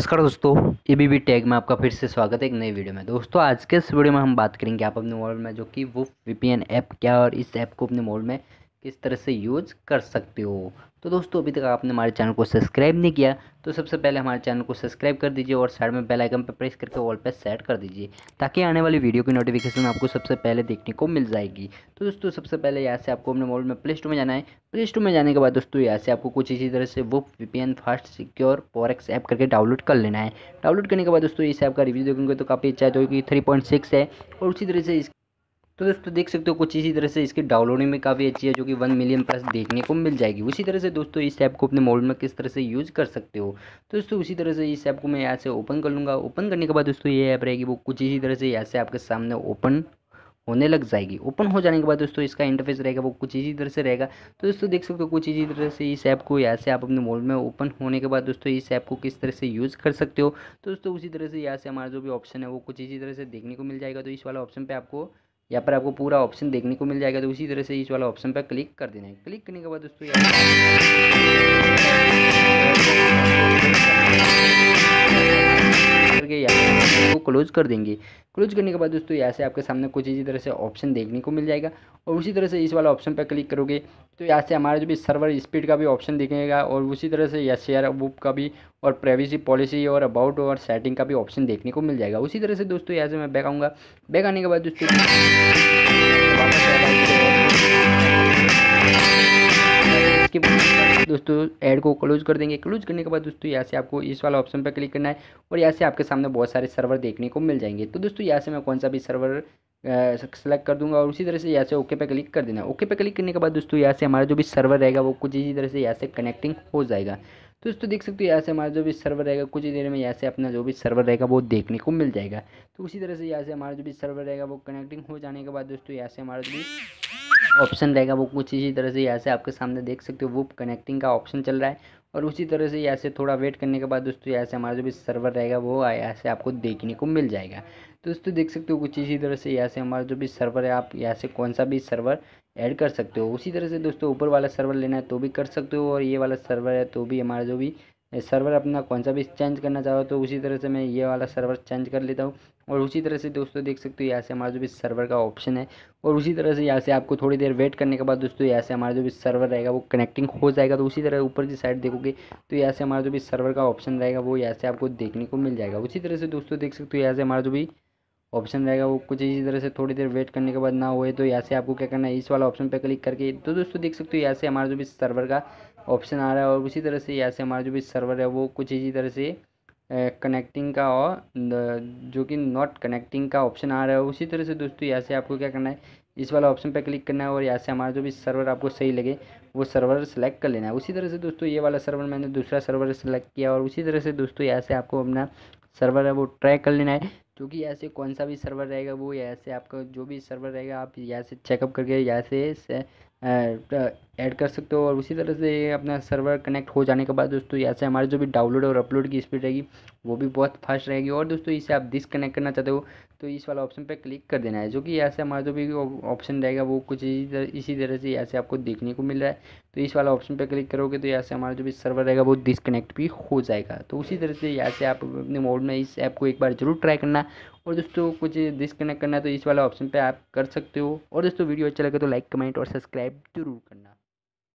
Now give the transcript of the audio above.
नमस्कार दोस्तों A B B tag में आपका फिर से स्वागत है एक नई वीडियो में दोस्तों आज के इस वीडियो में हम बात करेंगे आप अपने मोबाइल में जो कि वो वी ऐप क्या है और इस ऐप को अपने मोबाइल में किस तरह से यूज़ कर सकते हो तो दोस्तों अभी तक आपने हमारे चैनल को सब्सक्राइब नहीं किया तो सबसे पहले हमारे चैनल को सब्सक्राइब कर दीजिए और साइड में बेल आइकन पर प्रेस करके ऑल पर सेट कर दीजिए ताकि आने वाली वीडियो की नोटिफिकेशन आपको सबसे पहले देखने को मिल जाएगी तो दोस्तों सबसे पहले यहाँ से आपको अपने मोबाइल में प्ले स्टोर में जाना है प्ले स्टोर में जाने के बाद दोस्तों यहाँ से आपको कुछ इसी तरह से वो V fast secure forex app करके डाउनलोड कर लेना है डाउनलोड करने के बाद दोस्तों इस ऐप का रिव्यू देखेंगे तो काफ़ी अच्छा है जो कि थ्री है और उसी तरह से इस तो दोस्तों देख सकते हो कुछ इसी तरह से इसकी डाउनलोडिंग में काफ़ी अच्छी है जो कि वन मिलियन प्लस देखने को मिल जाएगी उसी तरह से दोस्तों इस ऐप को अपने मोबाइल में किस तरह से यूज़ कर सकते हो तो दोस्तों उसी तरह से इस ऐप को मैं यहाँ से ओपन कर लूँगा ओपन करने के बाद दोस्तों ये ऐप रहेगी वो कुछ इसी तरह से यहाँ से आपके सामने ओपन होने लग जाएगी ओपन हो जाने के बाद दोस्तों इसका इंटरफेस रहेगा वो कुछ इसी तरह से रहेगा तो दोस्तों देख सकते हो कुछ इसी तरह से इस ऐप को यहाँ से आप अपने मोबाइल में ओपन होने के बाद दोस्तों इस ऐप को किस तरह से यूज़ कर सकते हो तो दोस्तों उसी तरह से यहाँ से हमारा जो भी ऑप्शन है वो कुछ इसी तरह से देखने को मिल जाएगा तो इस वाला ऑप्शन पर आपको यहाँ पर आपको पूरा ऑप्शन देखने को मिल जाएगा तो उसी तरह से इस वाला ऑप्शन पर क्लिक कर देना है क्लिक करने के बाद दोस्तों क्लोज कर देंगे क्लोज करने के बाद दोस्तों यहाँ से आपके सामने कुछ इसी तरह से ऑप्शन देखने को मिल जाएगा और उसी तरह से इस वाला ऑप्शन पर क्लिक करोगे तो यहाँ से हमारा जो भी सर्वर स्पीड का भी ऑप्शन दिखेगा और उसी तरह से या शेयर बुक का भी और प्राइवेसी पॉलिसी और अबाउट और सेटिंग का भी ऑप्शन देखने को मिल जाएगा उसी तरह से दोस्तों यहाँ से मैं बैक आऊँगा बैक आने के बाद दोस्तों इसके बाद दोस्तों ऐड को क्लोज कर देंगे क्लोज करने के बाद दोस्तों यहाँ से आपको इस वाला ऑप्शन पर क्लिक करना है और यहाँ से आपके सामने बहुत सारे सर्वर देखने को मिल जाएंगे तो दोस्तों यहाँ से मैं कौन सा भी सर्वर सेलेक्ट कर दूंगा और उसी तरह से यहाँ से ओके पे क्लिक कर देना ओके पे क्लिक करने के बाद दोस्तों यहाँ से हमारा जो भी सर्वर रहेगा वो कुछ इसी तरह से यहाँ से कनेक्टिंग हो जाएगा तो दोस्तों देख सकते हो यहाँ से हमारा जो भी सर्वर रहेगा कुछ ही देर में यहाँ से अपना जो भी सर्वर रहेगा वो देखने को मिल जाएगा तो उसी तरह से यहाँ से हमारा जो भी सर्वर रहेगा वो कनेक्टिंग हो जाने के बाद दोस्तों यहाँ से हमारा जो भी ऑप्शन रहेगा वो कुछ इसी तरह से यहाँ से आपके सामने देख सकते हो वो कनेक्टिंग का ऑप्शन चल रहा है और उसी तरह से यहाँ से थोड़ा वेट करने के बाद दोस्तों यहाँ से हमारा जो भी सर्वर रहेगा वो यहाँ से आपको देखने को मिल जाएगा दोस्तों देख सकते हो कुछ इसी तरह से यहाँ से हमारा जो भी सर्वर है आप यहाँ से कौन सा भी सर्वर ऐड कर सकते हो उसी तरह से दोस्तों ऊपर वाला सर्वर लेना है तो भी कर सकते हो और ये वाला सर्वर है तो भी हमारा जो भी सर्वर अपना कौन सा भी चेंज करना चाहो तो उसी तरह से मैं ये वाला सर्वर चेंज कर लेता हूँ और उसी तरह से दोस्तों देख सकते हो यहाँ से हमारा जो भी सर्वर का ऑप्शन है और उसी तरह से यहाँ से आपको थोड़ी देर वेट करने के बाद दोस्तों यहाँ से हमारा जो भी सर्वर रहेगा वो कनेक्टिंग हो जाएगा तो उसी तरह ऊपर की साइड देखोगे तो यहाँ से हमारा जो भी सर्वर का ऑप्शन रहेगा वो यहाँ से आपको देखने को मिल जाएगा उसी तरह से दोस्तों देख सकते हो यहाँ से हमारा जो भी ऑप्शन रहेगा वो कुछ इसी तरह से थोड़ी देर वेट करने के बाद ना हो तो यहाँ से आपको क्या करना है इस वाला ऑप्शन पर क्लिक करके तो दोस्तों देख सकते हो यहाँ से हमारा जो भी सर्वर का ऑप्शन आ रहा है और उसी तरह से यहाँ से हमारा जो भी सर्वर है वो कुछ इसी तरह से कनेक्टिंग का और जो कि नॉट कनेक्टिंग का ऑप्शन आ रहा है उसी तरह से दोस्तों यहाँ से आपको क्या करना है इस वाला ऑप्शन पर क्लिक करना है और यहाँ से हमारा जो भी सर्वर आपको सही लगे वो सर्वर सेलेक्ट कर लेना है उसी तरह से दोस्तों ये वाला सर्वर मैंने दूसरा सर्वर सेलेक्ट किया और उसी तरह से दोस्तों यहाँ से आपको अपना सर्वर है वो ट्रैक कर लेना है क्योंकि यहाँ से कौन सा भी सर्वर रहेगा वो यहाँ से आपका जो भी सर्वर रहेगा आप यहाँ से चेकअप करके यहाँ से ऐड कर सकते हो और उसी तरह से अपना सर्वर कनेक्ट हो जाने के बाद दोस्तों यहाँ से हमारे जो भी डाउनलोड और अपलोड की स्पीड रहेगी वो भी बहुत फास्ट रहेगी और दोस्तों इसे आप डिसकनेक्ट करना चाहते हो तो इस वाला ऑप्शन पर क्लिक कर देना है जो कि यहाँ से हमारा जो भी ऑप्शन रहेगा वो कुछ इसी तरह से यहाँ से आपको देखने को मिल रहा है तो इस वाला ऑप्शन पर क्लिक करोगे तो यहाँ से हमारा जो भी सर्वर रहेगा वो डिसकनेक्ट भी हो जाएगा तो उसी तरह से यहाँ से आप अपने मोड में इस ऐप को एक बार जरूर ट्राई करना और दोस्तों कुछ डिस्कनेक्ट करना है तो इस वाला ऑप्शन पे आप कर सकते हो और दोस्तों वीडियो अच्छा लगे तो लाइक कमेंट और सब्सक्राइब जरूर करना